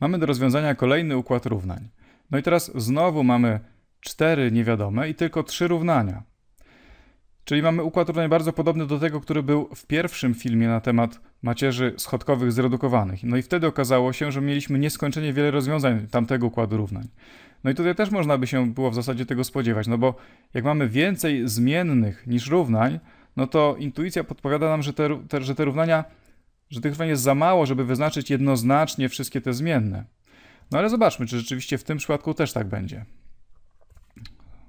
Mamy do rozwiązania kolejny układ równań. No i teraz znowu mamy cztery niewiadome i tylko trzy równania. Czyli mamy układ równań bardzo podobny do tego, który był w pierwszym filmie na temat macierzy schodkowych zredukowanych. No i wtedy okazało się, że mieliśmy nieskończenie wiele rozwiązań tamtego układu równań. No i tutaj też można by się było w zasadzie tego spodziewać, no bo jak mamy więcej zmiennych niż równań, no to intuicja podpowiada nam, że te, te że te równania że tych zmian jest za mało, żeby wyznaczyć jednoznacznie wszystkie te zmienne. No ale zobaczmy, czy rzeczywiście w tym przypadku też tak będzie.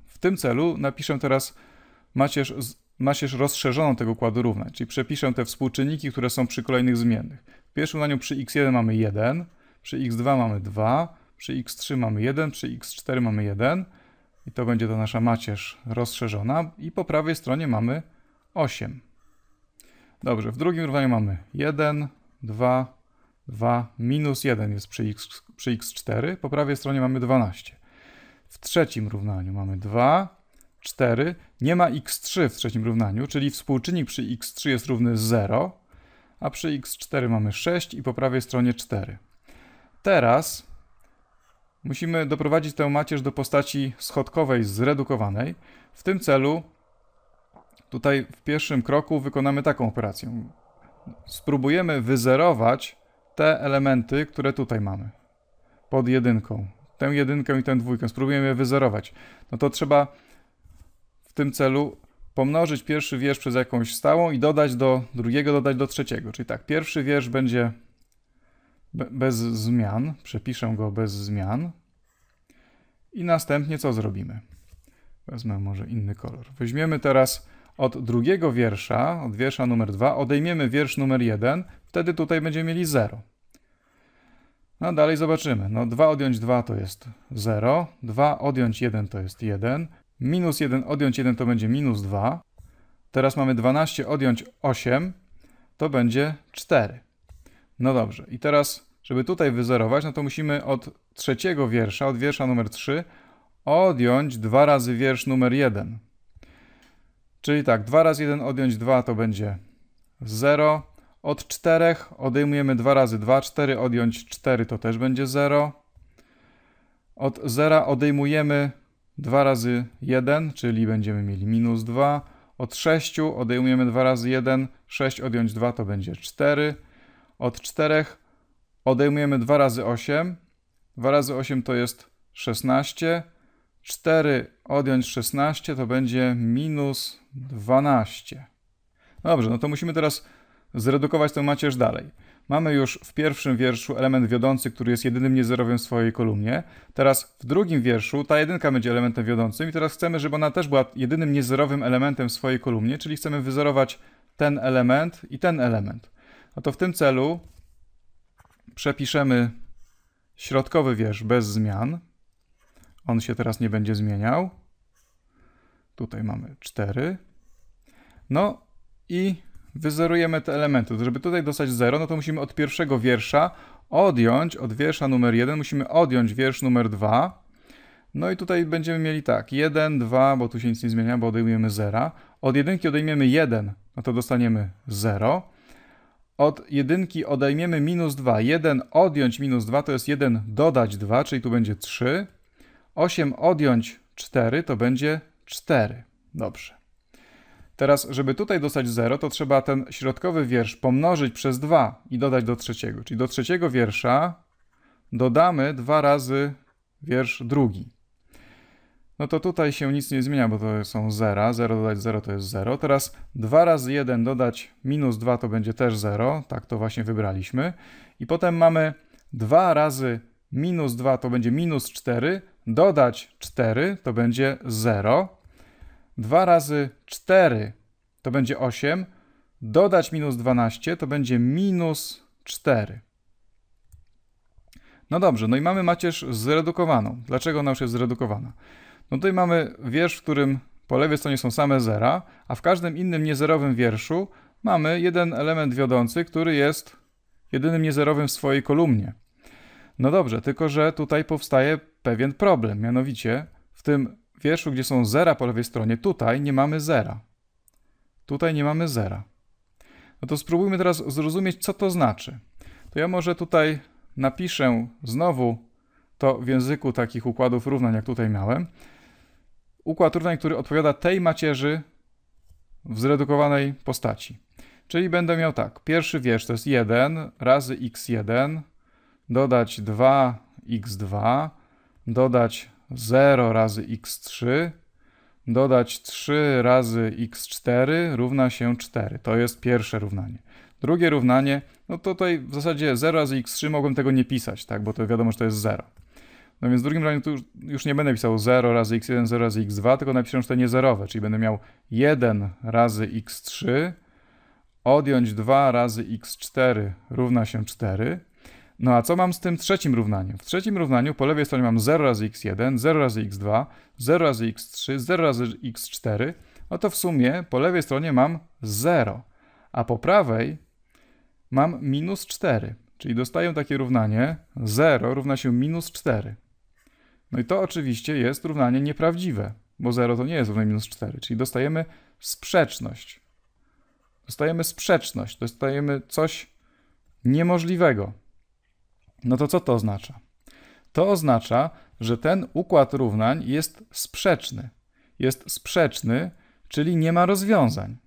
W tym celu napiszę teraz macierz, macierz rozszerzoną tego układu równań, czyli przepiszę te współczynniki, które są przy kolejnych zmiennych. W pierwszym daniu przy x1 mamy 1, przy x2 mamy 2, przy x3 mamy 1, przy x4 mamy 1 i to będzie ta nasza macierz rozszerzona i po prawej stronie mamy 8. Dobrze, w drugim równaniu mamy 1, 2, 2, minus 1 jest przy, x, przy x4, po prawej stronie mamy 12. W trzecim równaniu mamy 2, 4, nie ma x3 w trzecim równaniu, czyli współczynnik przy x3 jest równy 0, a przy x4 mamy 6 i po prawej stronie 4. Teraz musimy doprowadzić tę macierz do postaci schodkowej zredukowanej. W tym celu Tutaj w pierwszym kroku wykonamy taką operację. Spróbujemy wyzerować te elementy, które tutaj mamy. Pod jedynką. Tę jedynkę i tę dwójkę. Spróbujemy je wyzerować. No to trzeba w tym celu pomnożyć pierwszy wiersz przez jakąś stałą i dodać do drugiego, dodać do trzeciego. Czyli tak, pierwszy wiersz będzie bez zmian. Przepiszę go bez zmian. I następnie co zrobimy? Wezmę może inny kolor. Weźmiemy teraz od drugiego wiersza, od wiersza numer 2, odejmiemy wiersz numer 1, wtedy tutaj będziemy mieli 0. No dalej zobaczymy. No 2 odjąć 2 to jest 0, 2 odjąć 1 to jest 1, minus 1 odjąć 1 to będzie minus 2. Teraz mamy 12 odjąć 8, to będzie 4. No dobrze, i teraz, żeby tutaj wyzerować, no to musimy od trzeciego wiersza, od wiersza numer 3, odjąć dwa razy wiersz numer 1. Czyli tak, 2 razy 1 odjąć 2 to będzie 0. Od 4 odejmujemy 2 razy 2, 4 odjąć 4 to też będzie 0. Od 0 odejmujemy 2 razy 1, czyli będziemy mieli minus 2. Od 6 odejmujemy 2 razy 1, 6 odjąć 2 to będzie 4. Od 4 odejmujemy 2 razy 8, 2 razy 8 to jest 16. 4 odjąć 16 to będzie minus 12. Dobrze, no to musimy teraz zredukować tę macierz dalej. Mamy już w pierwszym wierszu element wiodący, który jest jedynym niezerowym w swojej kolumnie. Teraz w drugim wierszu ta jedynka będzie elementem wiodącym i teraz chcemy, żeby ona też była jedynym niezerowym elementem w swojej kolumnie, czyli chcemy wyzerować ten element i ten element. No to w tym celu przepiszemy środkowy wiersz bez zmian. On się teraz nie będzie zmieniał. Tutaj mamy 4. No i wyzerujemy te elementy. Żeby tutaj dostać 0, no to musimy od pierwszego wiersza odjąć, od wiersza numer 1 musimy odjąć wiersz numer 2. No i tutaj będziemy mieli tak, 1, 2, bo tu się nic nie zmienia, bo odejmujemy 0. Od jedynki odejmiemy 1, no to dostaniemy 0. Od jedynki odejmiemy minus 2. 1 odjąć minus 2 to jest 1 dodać 2, czyli tu będzie 3. 8 odjąć 4 to będzie 4. Dobrze. Teraz, żeby tutaj dostać 0, to trzeba ten środkowy wiersz pomnożyć przez 2 i dodać do trzeciego. Czyli do trzeciego wiersza dodamy dwa razy wiersz drugi. No to tutaj się nic nie zmienia, bo to są 0. 0 dodać 0 to jest 0. Teraz 2 razy 1 dodać minus 2 to będzie też 0. Tak to właśnie wybraliśmy. I potem mamy 2 razy minus 2 to będzie minus 4 dodać 4 to będzie 0. 2 razy 4 to będzie 8. Dodać minus 12 to będzie minus 4. No dobrze, no i mamy macierz zredukowaną. Dlaczego ona już jest zredukowana? No tutaj mamy wiersz, w którym po lewej stronie są same zera, a w każdym innym niezerowym wierszu mamy jeden element wiodący, który jest jedynym niezerowym w swojej kolumnie. No dobrze, tylko że tutaj powstaje pewien problem, mianowicie w tym wierszu, gdzie są zera po lewej stronie, tutaj nie mamy zera. Tutaj nie mamy zera. No to spróbujmy teraz zrozumieć, co to znaczy. To ja może tutaj napiszę znowu to w języku takich układów równań, jak tutaj miałem. Układ równań, który odpowiada tej macierzy w zredukowanej postaci. Czyli będę miał tak, pierwszy wiersz to jest 1 razy x1, dodać 2x2, dodać 0 razy x3, dodać 3 razy x4 równa się 4. To jest pierwsze równanie. Drugie równanie, no to tutaj w zasadzie 0 razy x3 mogłem tego nie pisać, tak, bo to wiadomo, że to jest 0. No więc w drugim razie już, już nie będę pisał 0 razy x1, 0 razy x2, tylko napiszę już te niezerowe, czyli będę miał 1 razy x3, odjąć 2 razy x4 równa się 4. No a co mam z tym trzecim równaniem? W trzecim równaniu po lewej stronie mam 0 razy x1, 0 razy x2, 0 razy x3, 0 razy x4. No to w sumie po lewej stronie mam 0, a po prawej mam minus 4. Czyli dostaję takie równanie 0 równa się minus 4. No i to oczywiście jest równanie nieprawdziwe, bo 0 to nie jest równe minus 4, czyli dostajemy sprzeczność. Dostajemy sprzeczność, dostajemy coś niemożliwego. No to co to oznacza? To oznacza, że ten układ równań jest sprzeczny. Jest sprzeczny, czyli nie ma rozwiązań.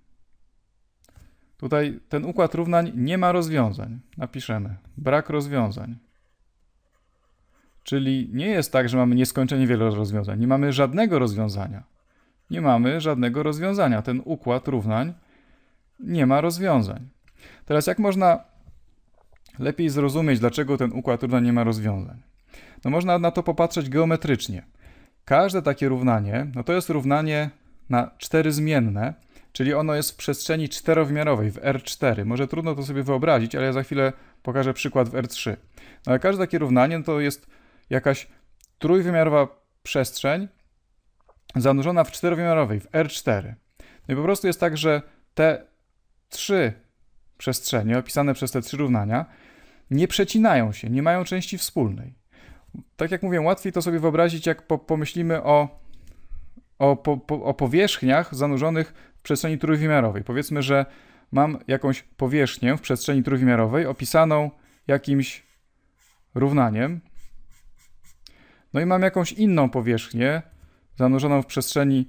Tutaj ten układ równań nie ma rozwiązań. Napiszemy brak rozwiązań. Czyli nie jest tak, że mamy nieskończenie wiele rozwiązań. Nie mamy żadnego rozwiązania. Nie mamy żadnego rozwiązania. Ten układ równań nie ma rozwiązań. Teraz jak można lepiej zrozumieć, dlaczego ten układ równań nie ma rozwiązań. No można na to popatrzeć geometrycznie. Każde takie równanie, no to jest równanie na cztery zmienne, czyli ono jest w przestrzeni czterowymiarowej, w R4. Może trudno to sobie wyobrazić, ale ja za chwilę pokażę przykład w R3. No ale każde takie równanie no to jest jakaś trójwymiarowa przestrzeń zanurzona w czterowymiarowej, w R4. No i po prostu jest tak, że te trzy przestrzenie opisane przez te trzy równania nie przecinają się, nie mają części wspólnej. Tak jak mówię, łatwiej to sobie wyobrazić, jak po, pomyślimy o, o, po, po, o powierzchniach zanurzonych w przestrzeni trójwymiarowej. Powiedzmy, że mam jakąś powierzchnię w przestrzeni trójwymiarowej opisaną jakimś równaniem. No i mam jakąś inną powierzchnię zanurzoną w przestrzeni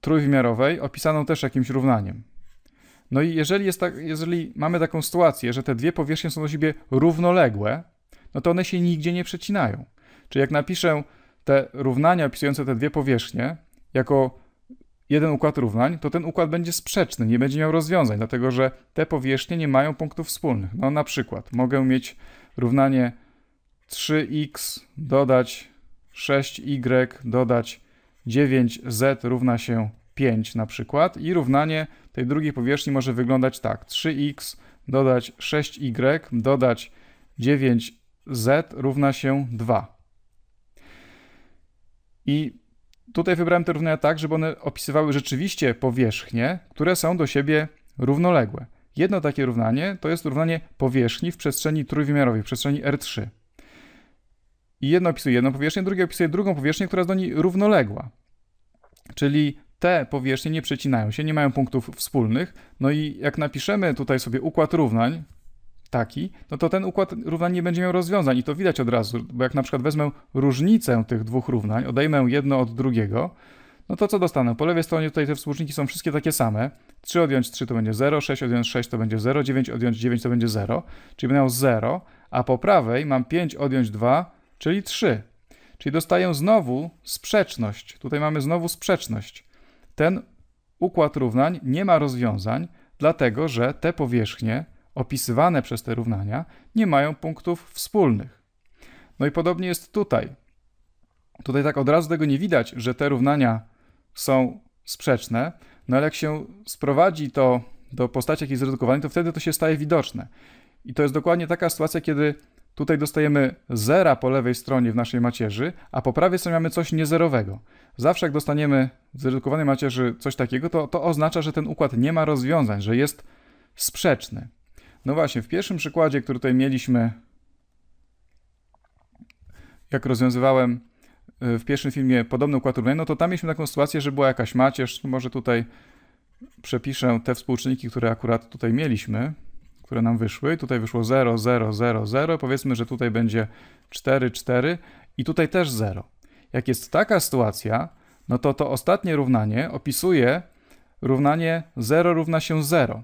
trójwymiarowej, opisaną też jakimś równaniem. No i jeżeli, jest tak, jeżeli mamy taką sytuację, że te dwie powierzchnie są do siebie równoległe, no to one się nigdzie nie przecinają. Czyli jak napiszę te równania opisujące te dwie powierzchnie jako jeden układ równań, to ten układ będzie sprzeczny, nie będzie miał rozwiązań, dlatego że te powierzchnie nie mają punktów wspólnych. No na przykład mogę mieć równanie 3x dodać 6y dodać 9z równa się 5 na przykład i równanie tej drugiej powierzchni może wyglądać tak. 3x dodać 6y dodać 9z równa się 2. I tutaj wybrałem te równania tak, żeby one opisywały rzeczywiście powierzchnie, które są do siebie równoległe. Jedno takie równanie to jest równanie powierzchni w przestrzeni trójwymiarowej, w przestrzeni R3. I jedno opisuje jedną powierzchnię, drugie opisuje drugą powierzchnię, która jest do niej równoległa. Czyli te powierzchnie nie przecinają się, nie mają punktów wspólnych. No i jak napiszemy tutaj sobie układ równań, taki, no to ten układ równań nie będzie miał rozwiązań i to widać od razu, bo jak na przykład wezmę różnicę tych dwóch równań, odejmę jedno od drugiego, no to co dostanę? Po lewej stronie tutaj te współczniki są wszystkie takie same. 3 odjąć 3 to będzie 0, 6 odjąć 6 to będzie 0, 9 odjąć 9 to będzie 0, czyli będę miał 0, a po prawej mam 5 odjąć 2, czyli 3. Czyli dostaję znowu sprzeczność. Tutaj mamy znowu sprzeczność ten układ równań nie ma rozwiązań, dlatego że te powierzchnie opisywane przez te równania nie mają punktów wspólnych. No i podobnie jest tutaj. Tutaj tak od razu tego nie widać, że te równania są sprzeczne, no ale jak się sprowadzi to do postaci jakiejś zredukowanej, to wtedy to się staje widoczne. I to jest dokładnie taka sytuacja, kiedy Tutaj dostajemy zera po lewej stronie w naszej macierzy, a po prawej stronie mamy coś niezerowego. Zawsze jak dostaniemy w zredukowanej macierzy coś takiego, to, to oznacza, że ten układ nie ma rozwiązań, że jest sprzeczny. No właśnie, w pierwszym przykładzie, który tutaj mieliśmy, jak rozwiązywałem e, w pierwszym filmie podobny układ równań, no to tam mieliśmy taką sytuację, że była jakaś macierz, może tutaj przepiszę te współczynniki, które akurat tutaj mieliśmy które nam wyszły. Tutaj wyszło 0, 0, 0, 0. Powiedzmy, że tutaj będzie 4, 4 i tutaj też 0. Jak jest taka sytuacja, no to to ostatnie równanie opisuje równanie 0 równa się 0.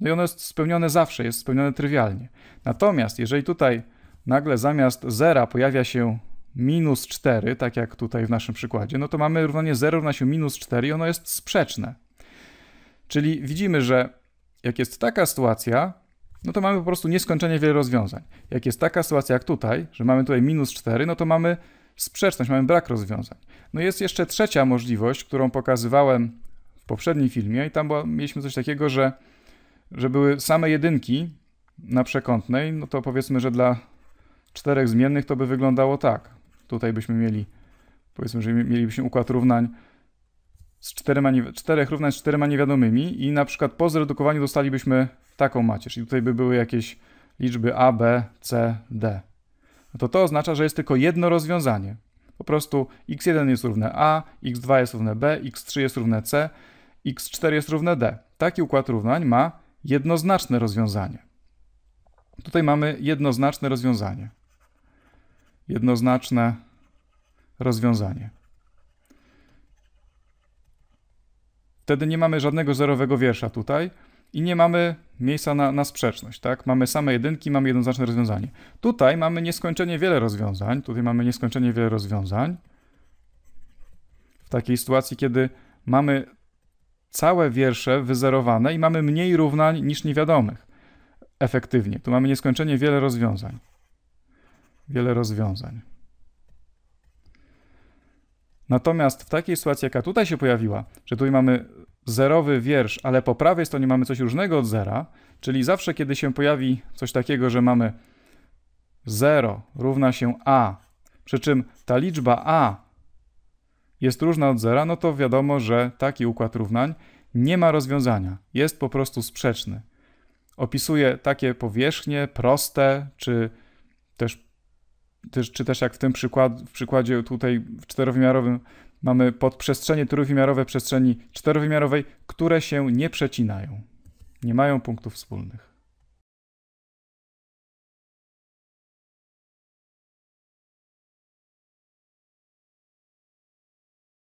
No i ono jest spełnione zawsze, jest spełnione trywialnie. Natomiast jeżeli tutaj nagle zamiast 0 pojawia się minus 4, tak jak tutaj w naszym przykładzie, no to mamy równanie 0 równa się minus 4 i ono jest sprzeczne. Czyli widzimy, że jak jest taka sytuacja, no to mamy po prostu nieskończenie wiele rozwiązań. Jak jest taka sytuacja jak tutaj, że mamy tutaj minus 4, no to mamy sprzeczność, mamy brak rozwiązań. No jest jeszcze trzecia możliwość, którą pokazywałem w poprzednim filmie i tam mieliśmy coś takiego, że, że były same jedynki na przekątnej, no to powiedzmy, że dla czterech zmiennych to by wyglądało tak. Tutaj byśmy mieli, powiedzmy, że mielibyśmy układ równań z czterema, czterech równań z czterema niewiadomymi i na przykład po zredukowaniu dostalibyśmy taką macierz. I tutaj by były jakieś liczby A, B, C, D. No to to oznacza, że jest tylko jedno rozwiązanie. Po prostu x1 jest równe A, x2 jest równe B, x3 jest równe C, x4 jest równe D. Taki układ równań ma jednoznaczne rozwiązanie. Tutaj mamy jednoznaczne rozwiązanie. Jednoznaczne rozwiązanie. Wtedy nie mamy żadnego zerowego wiersza tutaj i nie mamy miejsca na, na, sprzeczność, tak? Mamy same jedynki, mamy jednoznaczne rozwiązanie. Tutaj mamy nieskończenie wiele rozwiązań, tutaj mamy nieskończenie wiele rozwiązań. W takiej sytuacji, kiedy mamy całe wiersze wyzerowane i mamy mniej równań niż niewiadomych efektywnie. Tu mamy nieskończenie wiele rozwiązań. Wiele rozwiązań. Natomiast w takiej sytuacji, jaka tutaj się pojawiła, że tutaj mamy zerowy wiersz, ale po prawej stronie mamy coś różnego od zera, czyli zawsze, kiedy się pojawi coś takiego, że mamy 0 równa się a, przy czym ta liczba a jest różna od zera, no to wiadomo, że taki układ równań nie ma rozwiązania, jest po prostu sprzeczny. Opisuje takie powierzchnie proste, czy też też, czy też jak w tym przykład, w przykładzie tutaj w czterowymiarowym mamy podprzestrzenie trójwymiarowe przestrzeni czterowymiarowej, które się nie przecinają, nie mają punktów wspólnych.